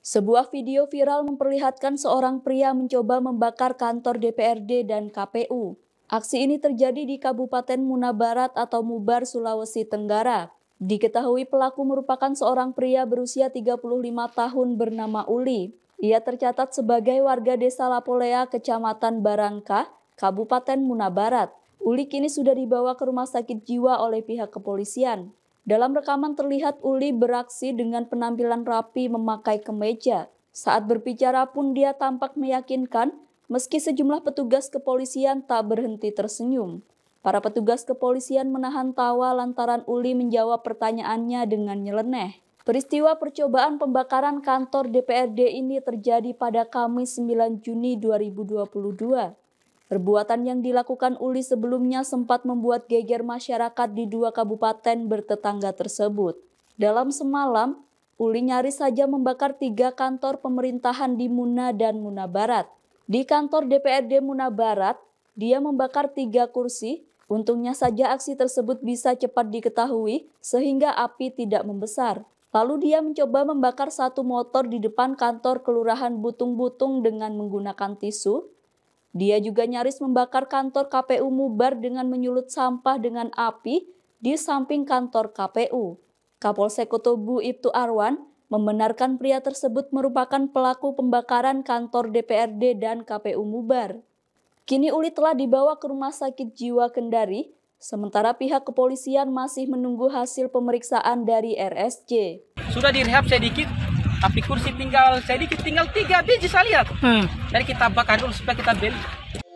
Sebuah video viral memperlihatkan seorang pria mencoba membakar kantor DPRD dan KPU. Aksi ini terjadi di Kabupaten Muna Barat atau Mubar, Sulawesi Tenggara. Diketahui pelaku merupakan seorang pria berusia 35 tahun bernama Uli. Ia tercatat sebagai warga desa Lapolea, Kecamatan Barangka, Kabupaten Muna Barat. Uli kini sudah dibawa ke rumah sakit jiwa oleh pihak kepolisian. Dalam rekaman terlihat Uli beraksi dengan penampilan rapi memakai kemeja. Saat berbicara pun dia tampak meyakinkan meski sejumlah petugas kepolisian tak berhenti tersenyum. Para petugas kepolisian menahan tawa lantaran Uli menjawab pertanyaannya dengan nyeleneh. Peristiwa percobaan pembakaran kantor DPRD ini terjadi pada Kamis 9 Juni 2022. Perbuatan yang dilakukan Uli sebelumnya sempat membuat geger masyarakat di dua kabupaten bertetangga tersebut. Dalam semalam, Uli nyaris saja membakar tiga kantor pemerintahan di Muna dan Muna Barat. Di kantor DPRD Muna Barat, dia membakar tiga kursi. Untungnya saja aksi tersebut bisa cepat diketahui sehingga api tidak membesar. Lalu dia mencoba membakar satu motor di depan kantor Kelurahan Butung-Butung dengan menggunakan tisu dia juga nyaris membakar kantor KPU Mubar dengan menyulut sampah dengan api di samping kantor KPU. Kapolsek Kutubu Ibtu Arwan membenarkan pria tersebut merupakan pelaku pembakaran kantor DPRD dan KPU Mubar. Kini Uli telah dibawa ke Rumah Sakit Jiwa Kendari, sementara pihak kepolisian masih menunggu hasil pemeriksaan dari RSJ. Sudah direhab sedikit, tapi kursi tinggal jadi tinggal tiga biji saya lihat hmm. jadi kita bakar dulu supaya kita beli